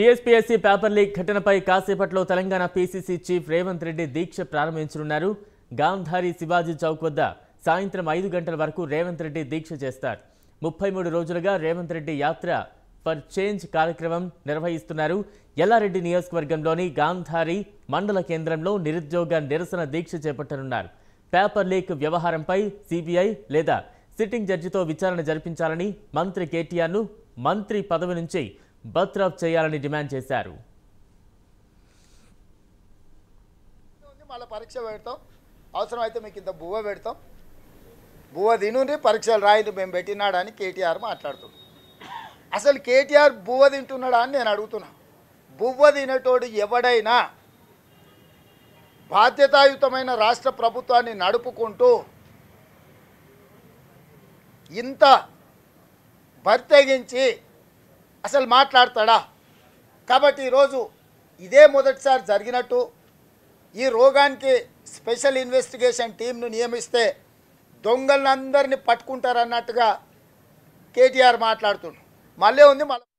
TSPSC paper leak ఘటనపై కాసేపట్లో Telangana PCC chief Revanth Reddy దీక్ష ప్రారంభించనున్నారు గాంధారి శివాజీ చౌక్ వద్ద సాయంత్రం ఐదు గంటల వరకు రేవంత్ రెడ్డి దీక్ష చేస్తారు ముప్పై మూడు రోజులుగా రేవంత్ రెడ్డి యాత్ర ఫర్ చేంజ్ కార్యక్రమం నిర్వహిస్తున్నారు ఎల్లారెడ్డి నియోజకవర్గంలోని గాంధారి మండల కేంద్రంలో నిరుద్యోగ నిరసన దీక్ష చేపట్టనున్నారు పేపర్ లీక్ వ్యవహారంపై సిబిఐ లేదా సిట్టింగ్ జడ్జితో విచారణ జరిపించాలని మంత్రి కేటీఆర్ను మంత్రి పదవి నుంచి రఫ్ చేయాలని డిమాండ్ చేశారు మళ్ళీ పరీక్ష పెడతాం అవసరమైతే మీకు ఇంత బువ్వ పెడతాం బువ్వ తినుండ్రి పరీక్షలు రాయండి మేము పెట్టినాడని కేటీఆర్ మాట్లాడుతున్నాం అసలు కేటీఆర్ బువ్వ తింటున్నాడా అని నేను అడుగుతున్నా బువ్వ తినేటోడు ఎవడైనా బాధ్యతాయుతమైన రాష్ట్ర ప్రభుత్వాన్ని నడుపుకుంటూ ఇంత బర్తెగించి అసలు మాట్లాడతాడా కాబట్టి ఈరోజు ఇదే మొదటిసారి జరిగినట్టు ఈ రోగానికి స్పెషల్ ఇన్వెస్టిగేషన్ టీంను నియమిస్తే దొంగలందరినీ పట్టుకుంటారన్నట్టుగా కేటీఆర్ మాట్లాడుతుండు మళ్ళీ ఉంది మళ్ళీ